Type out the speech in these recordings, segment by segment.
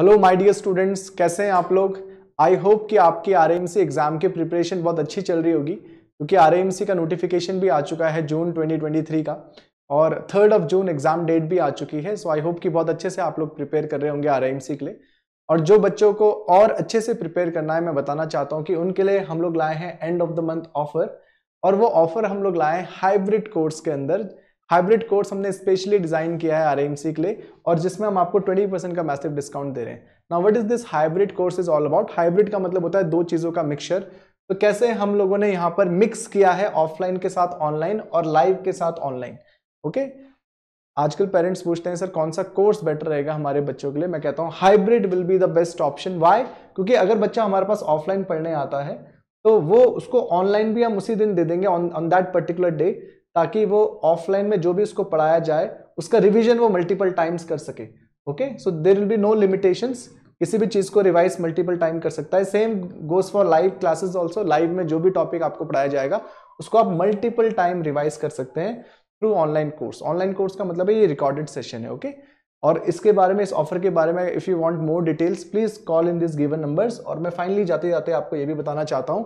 Hello my dear students कैसे हैं आप लोग आई होप कि आपकी आर एग्ज़ाम के प्रिपरेशन बहुत अच्छी चल रही होगी क्योंकि आर का नोटिफिकेशन भी आ चुका है जून 2023 का और third of June exam date भी आ चुकी है सो आई होप कि बहुत अच्छे से आप लोग प्रिपेयर कर रहे होंगे आर के लिए और जो बच्चों को और अच्छे से प्रिपेयर करना है मैं बताना चाहता हूँ कि उनके लिए हम लोग लाए हैं end of the month offer और वो ऑफर हम लोग लाए हैं हाइब्रिड कोर्स के अंदर हाइब्रिड कोर्स हमने स्पेशली डिजाइन किया है आर के लिए और जिसमें हम आपको 20% का मैसिव डिस्काउंट दे रहे हैं now what is this hybrid course is all about hybrid का मतलब होता है दो चीज़ों का मिक्सचर तो कैसे हम लोगों ने यहाँ पर मिक्स किया है ऑफलाइन के साथ ऑनलाइन और लाइव के साथ ऑनलाइन ओके आजकल पेरेंट्स पूछते हैं सर कौन सा कोर्स बेटर रहेगा हमारे बच्चों के लिए मैं कहता हूँ hybrid will be the best option why क्योंकि अगर बच्चा हमारे पास ऑफलाइन पढ़ने आता है तो वो उसको ऑनलाइन भी हम उसी दिन दे देंगे on on that particular day ताकि वो ऑफलाइन में जो भी उसको पढ़ाया जाए उसका रिविजन वो मल्टीपल टाइम्स कर सके okay so there will be no limitation किसी भी चीज़ को रिवाइज मल्टीपल टाइम कर सकता है same goes for live classes also live में जो भी टॉपिक आपको पढ़ाया जाएगा उसको आप मल्टीपल टाइम रिवाइज कर सकते हैं through online course online course का मतलब है ये रिकॉर्डेड सेशन है ओके okay? और इसके बारे में इस ऑफर के बारे में if you want more details please call in this given numbers और मैं फाइनली जाते जाते आपको ये भी बताना चाहता हूँ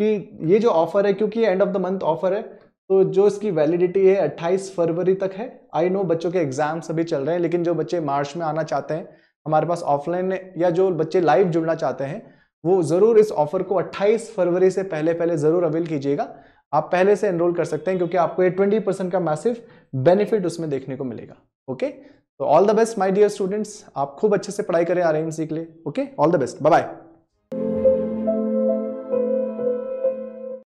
कि ये जो ऑफर है क्योंकि end of the month offer है तो जो इसकी वैलिडिटी है 28 फरवरी तक है आई नो बच्चों के एग्जाम्स अभी चल रहे हैं लेकिन जो बच्चे मार्च में आना चाहते हैं हमारे पास ऑफलाइन या जो बच्चे लाइव जुड़ना चाहते हैं वो ज़रूर इस ऑफर को 28 फरवरी से पहले पहले ज़रूर अवेल कीजिएगा आप पहले से एनरोल कर सकते हैं क्योंकि आपको ये 20 परसेंट का मैसिव बेनिफिट उसमें देखने को मिलेगा ओके तो all the best my dear students आप खूब अच्छे से पढ़ाई करें आर सीख ले okay all the best bye bye